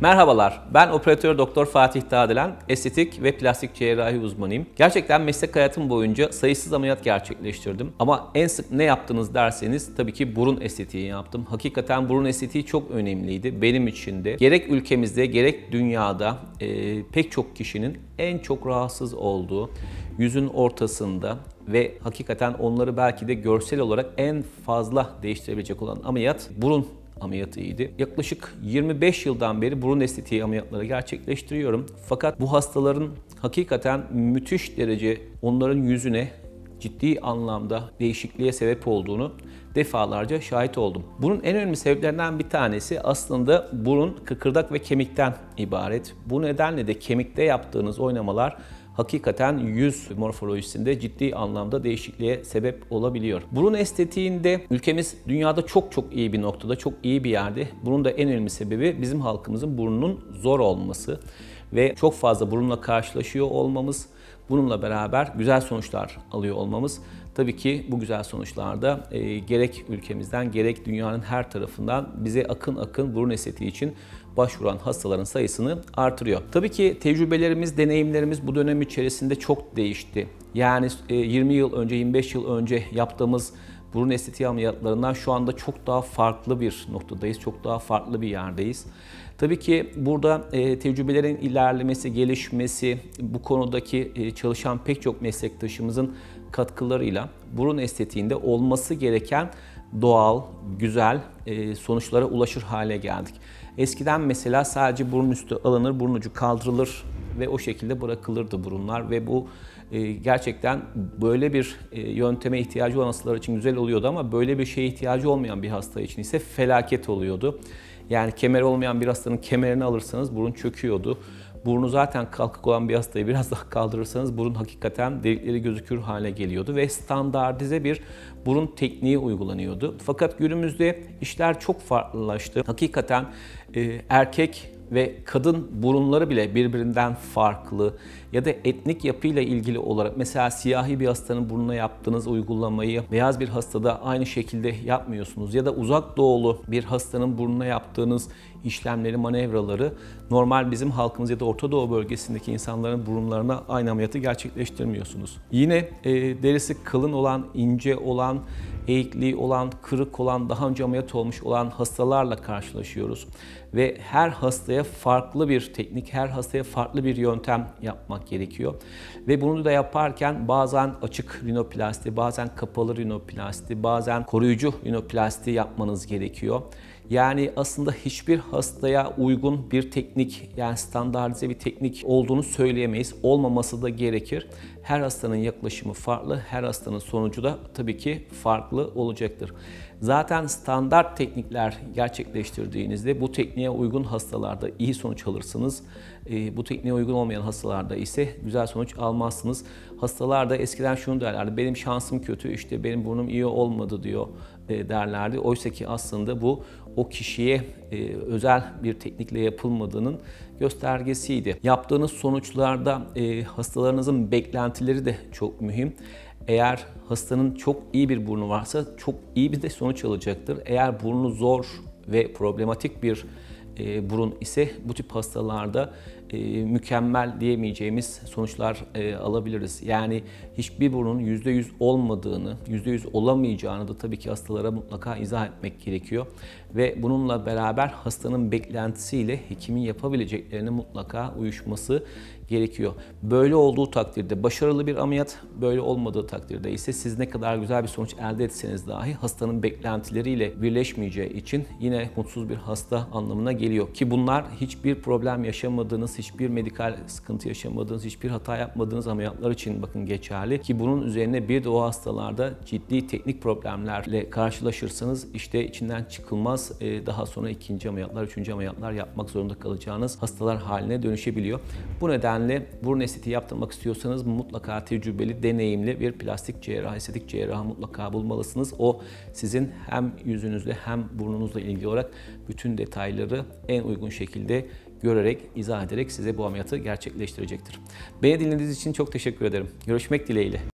Merhabalar, ben operatör doktor Fatih Tadilen, estetik ve plastik cerrahi uzmanıyım. Gerçekten meslek hayatım boyunca sayısız ameliyat gerçekleştirdim. Ama en sık ne yaptınız derseniz tabii ki burun estetiği yaptım. Hakikaten burun estetiği çok önemliydi benim için de. Gerek ülkemizde gerek dünyada e, pek çok kişinin en çok rahatsız olduğu yüzün ortasında ve hakikaten onları belki de görsel olarak en fazla değiştirebilecek olan ameliyat burun ameliyatı iyiydi. Yaklaşık 25 yıldan beri burun estetiği ameliyatları gerçekleştiriyorum. Fakat bu hastaların hakikaten müthiş derece onların yüzüne ciddi anlamda değişikliğe sebep olduğunu defalarca şahit oldum. Bunun en önemli sebeplerinden bir tanesi aslında burun kıkırdak ve kemikten ibaret. Bu nedenle de kemikte yaptığınız oynamalar hakikaten yüz morfolojisinde ciddi anlamda değişikliğe sebep olabiliyor. Burun estetiğinde ülkemiz dünyada çok çok iyi bir noktada, çok iyi bir yerde. Bunun da en önemli sebebi bizim halkımızın burnunun zor olması ve çok fazla bununla karşılaşıyor olmamız, bununla beraber güzel sonuçlar alıyor olmamız tabii ki bu güzel sonuçlarda e, gerek ülkemizden gerek dünyanın her tarafından bize akın akın burun estetiği için başvuran hastaların sayısını artırıyor. Tabii ki tecrübelerimiz, deneyimlerimiz bu dönem içerisinde çok değişti. Yani e, 20 yıl önce, 25 yıl önce yaptığımız burun estetiği ameliyatlarından şu anda çok daha farklı bir noktadayız, çok daha farklı bir yerdeyiz. Tabii ki burada e, tecrübelerin ilerlemesi, gelişmesi, bu konudaki e, çalışan pek çok meslektaşımızın katkılarıyla burun estetiğinde olması gereken doğal, güzel e, sonuçlara ulaşır hale geldik. Eskiden mesela sadece burun üstü alınır, burun ucu kaldırılır ve o şekilde bırakılırdı burunlar ve bu e, gerçekten böyle bir e, yönteme ihtiyacı olan hastalar için güzel oluyordu ama böyle bir şeye ihtiyacı olmayan bir hasta için ise felaket oluyordu. Yani kemer olmayan bir hastanın kemerini alırsanız burun çöküyordu. Burnu zaten kalkık olan bir hastayı biraz daha kaldırırsanız burun hakikaten delikleri gözükür hale geliyordu ve standartize bir burun tekniği uygulanıyordu. Fakat günümüzde işler çok farklılaştı. Hakikaten e, erkek ve kadın burunları bile birbirinden farklı ya da etnik yapıyla ilgili olarak mesela siyahi bir hastanın burnuna yaptığınız uygulamayı beyaz bir hastada aynı şekilde yapmıyorsunuz ya da uzak doğulu bir hastanın burnuna yaptığınız işlemleri, manevraları normal bizim halkımız ya da Orta Doğu bölgesindeki insanların burunlarına aynı ameliyatı gerçekleştirmiyorsunuz. Yine e, derisi kalın olan, ince olan, eğikliği olan, kırık olan, daha önce ameliyat olmuş olan hastalarla karşılaşıyoruz. Ve her hastaya farklı bir teknik, her hastaya farklı bir yöntem yapmak gerekiyor. Ve bunu da yaparken bazen açık rinoplasti, bazen kapalı rinoplasti, bazen koruyucu rinoplasti yapmanız gerekiyor. Yani aslında hiçbir hastaya uygun bir teknik yani standartize bir teknik olduğunu söyleyemeyiz. Olmaması da gerekir. Her hastanın yaklaşımı farklı, her hastanın sonucu da tabii ki farklı olacaktır. Zaten standart teknikler gerçekleştirdiğinizde bu tekniğe uygun hastalarda iyi sonuç alırsınız. Ee, bu tekniğe uygun olmayan hastalarda ise güzel sonuç almazsınız. Hastalarda eskiden şunu derlerdi, benim şansım kötü, işte benim burnum iyi olmadı diyor e, derlerdi. Oysa ki aslında bu o kişiye e, özel bir teknikle yapılmadığının göstergesiydi. Yaptığınız sonuçlarda e, hastalarınızın beklentileri de çok mühim. Eğer hastanın çok iyi bir burnu varsa çok iyi bir de sonuç alacaktır. Eğer burnu zor ve problematik bir e, burun ise bu tip hastalarda e, mükemmel diyemeyeceğimiz sonuçlar e, alabiliriz. Yani hiçbir bunun %100 olmadığını, %100 olamayacağını da tabii ki hastalara mutlaka izah etmek gerekiyor. Ve bununla beraber hastanın beklentisiyle hekimin yapabileceklerini mutlaka uyuşması gerekiyor. Böyle olduğu takdirde başarılı bir ameliyat, böyle olmadığı takdirde ise siz ne kadar güzel bir sonuç elde etseniz dahi hastanın beklentileriyle birleşmeyeceği için yine mutsuz bir hasta anlamına geliyor. Ki bunlar hiçbir problem yaşamadığınız, hiçbir medikal sıkıntı yaşamadığınız, hiçbir hata yapmadığınız ameliyatlar için bakın geçerli. Ki bunun üzerine bir de o hastalarda ciddi teknik problemlerle karşılaşırsanız işte içinden çıkılmaz e, daha sonra ikinci ameliyatlar, üçüncü ameliyatlar yapmak zorunda kalacağınız hastalar haline dönüşebiliyor. Bu nedenle burun estetiği yaptırmak istiyorsanız mutlaka tecrübeli, deneyimli bir plastik cerrah, estetik cerrah mutlaka bulmalısınız. O sizin hem yüzünüzle hem burnunuzla ilgili olarak bütün detayları en uygun şekilde görerek, izah ederek size bu ameliyatı gerçekleştirecektir. Beni dinlediğiniz için çok teşekkür ederim. Görüşmek dileğiyle.